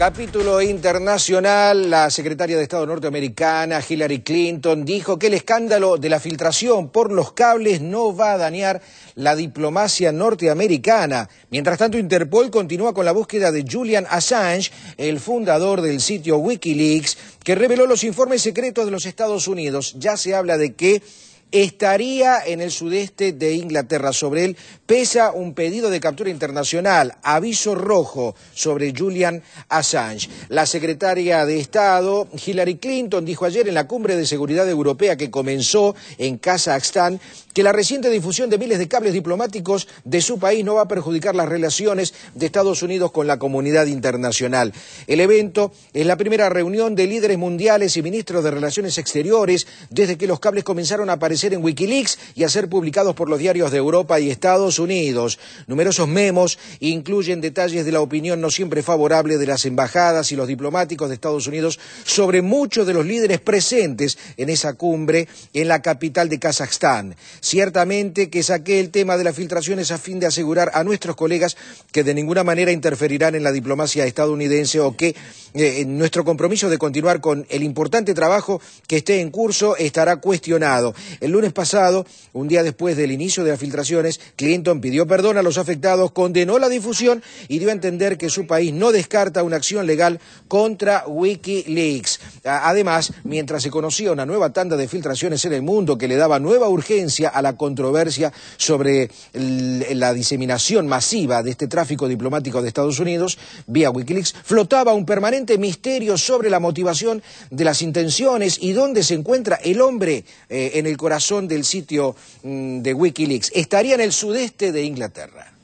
Capítulo internacional, la secretaria de Estado norteamericana Hillary Clinton dijo que el escándalo de la filtración por los cables no va a dañar la diplomacia norteamericana. Mientras tanto, Interpol continúa con la búsqueda de Julian Assange, el fundador del sitio Wikileaks, que reveló los informes secretos de los Estados Unidos. Ya se habla de que estaría en el sudeste de Inglaterra. Sobre él pesa un pedido de captura internacional, aviso rojo sobre Julian Assange. La secretaria de Estado, Hillary Clinton, dijo ayer en la cumbre de seguridad europea que comenzó en Kazajstán que la reciente difusión de miles de cables diplomáticos de su país no va a perjudicar las relaciones de Estados Unidos con la comunidad internacional. El evento es la primera reunión de líderes mundiales y ministros de Relaciones Exteriores desde que los cables comenzaron a aparecer ser en Wikileaks y a ser publicados por los diarios de Europa y Estados Unidos. Numerosos memos incluyen detalles de la opinión no siempre favorable de las embajadas y los diplomáticos de Estados Unidos sobre muchos de los líderes presentes en esa cumbre en la capital de Kazajstán. Ciertamente que saqué el tema de las filtraciones a fin de asegurar a nuestros colegas que de ninguna manera interferirán en la diplomacia estadounidense o que eh, nuestro compromiso de continuar con el importante trabajo que esté en curso estará cuestionado. El lunes pasado, un día después del inicio de las filtraciones, Clinton pidió perdón a los afectados, condenó la difusión y dio a entender que su país no descarta una acción legal contra Wikileaks. Además, mientras se conocía una nueva tanda de filtraciones en el mundo que le daba nueva urgencia a la controversia sobre la diseminación masiva de este tráfico diplomático de Estados Unidos vía Wikileaks, flotaba un permanente misterio sobre la motivación de las intenciones y dónde se encuentra el hombre eh, en el corazón del sitio mm, de Wikileaks. Estaría en el sudeste de Inglaterra.